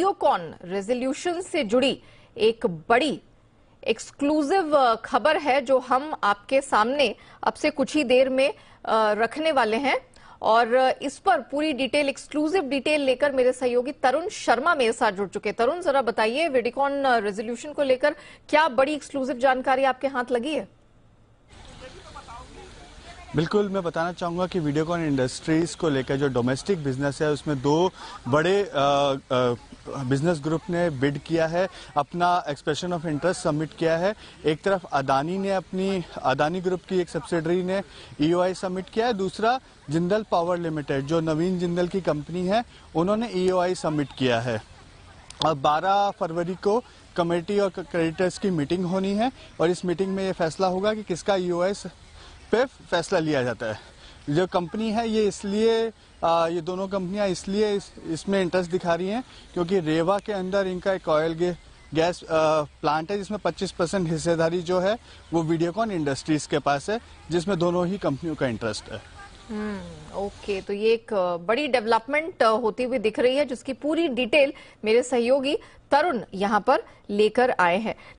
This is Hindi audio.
वीडियोकॉन रेजोल्यूशन से जुड़ी एक बड़ी एक्सक्लूसिव खबर है जो हम आपके सामने अब से कुछ ही देर में रखने वाले हैं और इस पर पूरी डिटेल एक्सक्लूसिव डिटेल लेकर मेरे सहयोगी तरुण शर्मा मेरे साथ जुड़ चुके तरुण जरा बताइए वीडियोकॉन रेजोल्यूशन को लेकर क्या बड़ी एक्सक्लूसिव जानकारी आपके हाथ लगी है बिल्कुल मैं बताना चाहूंगा कि वीडियोकॉन इंडस्ट्रीज़ को लेकर जो डोमेस्टिक बिजनेस है उसमें दो बड़े बिजनेस ग्रुप ने बिड किया है अपना एक्सप्रेशन ऑफ इंटरेस्ट सबमिट किया है एक तरफ अदानी ने अपनी अदानी ग्रुप की एक सब्सिडरी ने ईओआई e सबमिट किया है दूसरा जिंदल पावर लिमिटेड जो नवीन जिंदल की कंपनी है उन्होंने ईओआई e सबमिट किया है और 12 फरवरी को कमेटी और क्रेडिटर्स की मीटिंग होनी है और इस मीटिंग में ये फैसला होगा कि किसका यूएस e पे फैसला लिया जाता है जो कंपनी है ये इसलिए आ, ये दोनों कंपनियां इसलिए इस, इसमें इंटरेस्ट दिखा रही हैं क्योंकि रेवा के अंदर इनका एक ऑयल गैस प्लांट है जिसमें 25 परसेंट हिस्सेदारी जो है वो वीडियोकॉन इंडस्ट्रीज के पास है जिसमें दोनों ही कंपनियों का इंटरेस्ट है हम्म, ओके तो ये एक बड़ी डेवलपमेंट होती हुई दिख रही है जिसकी पूरी डिटेल मेरे सहयोगी तरुण यहाँ पर लेकर आए हैं